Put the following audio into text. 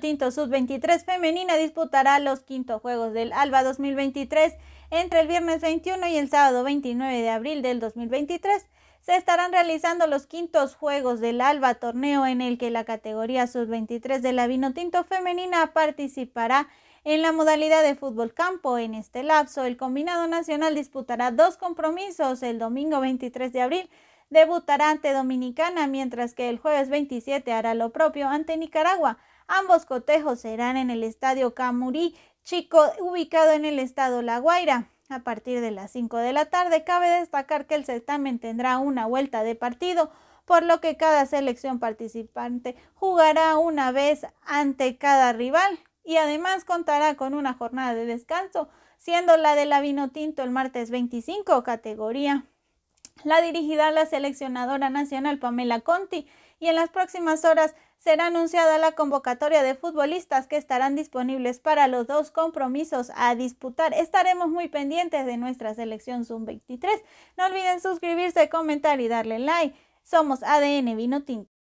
tinto Sub-23 femenina disputará los quinto Juegos del ALBA 2023 entre el viernes 21 y el sábado 29 de abril del 2023. Se estarán realizando los quintos Juegos del ALBA torneo en el que la categoría Sub-23 de la Vinotinto femenina participará en la modalidad de fútbol campo, en este lapso, el combinado nacional disputará dos compromisos. El domingo 23 de abril debutará ante Dominicana, mientras que el jueves 27 hará lo propio ante Nicaragua. Ambos cotejos serán en el Estadio Camurí Chico, ubicado en el estado La Guaira. A partir de las 5 de la tarde, cabe destacar que el certamen tendrá una vuelta de partido, por lo que cada selección participante jugará una vez ante cada rival y además contará con una jornada de descanso, siendo la de la Vinotinto el martes 25, categoría la dirigirá la seleccionadora nacional Pamela Conti y en las próximas horas será anunciada la convocatoria de futbolistas que estarán disponibles para los dos compromisos a disputar. Estaremos muy pendientes de nuestra selección Zoom 23. No olviden suscribirse, comentar y darle like. Somos ADN Vino